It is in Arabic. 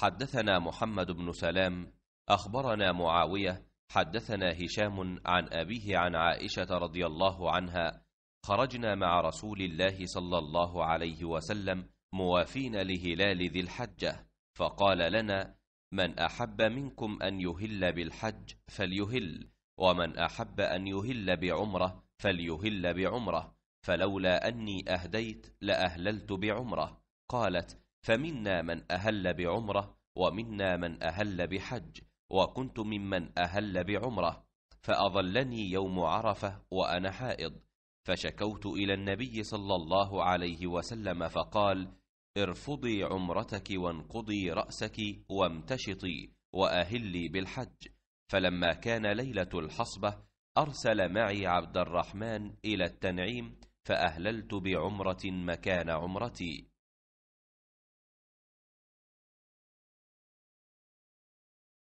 حدثنا محمد بن سلام أخبرنا معاوية حدثنا هشام عن أبيه عن عائشة رضي الله عنها خرجنا مع رسول الله صلى الله عليه وسلم موافين لهلال ذي الحجة فقال لنا من أحب منكم أن يهل بالحج فليهل ومن أحب أن يهل بعمرة فليهل بعمرة فلولا أني أهديت لأهللت بعمرة قالت فمنا من أهل بعمرة ومنا من أهل بحج وكنت ممن أهل بعمرة فأظلني يوم عرفة وأنا حائض فشكوت إلى النبي صلى الله عليه وسلم فقال ارفضي عمرتك وانقضي رأسك وامتشطي وأهلي بالحج فلما كان ليلة الحصبة أرسل معي عبد الرحمن إلى التنعيم فأهللت بعمرة مكان عمرتي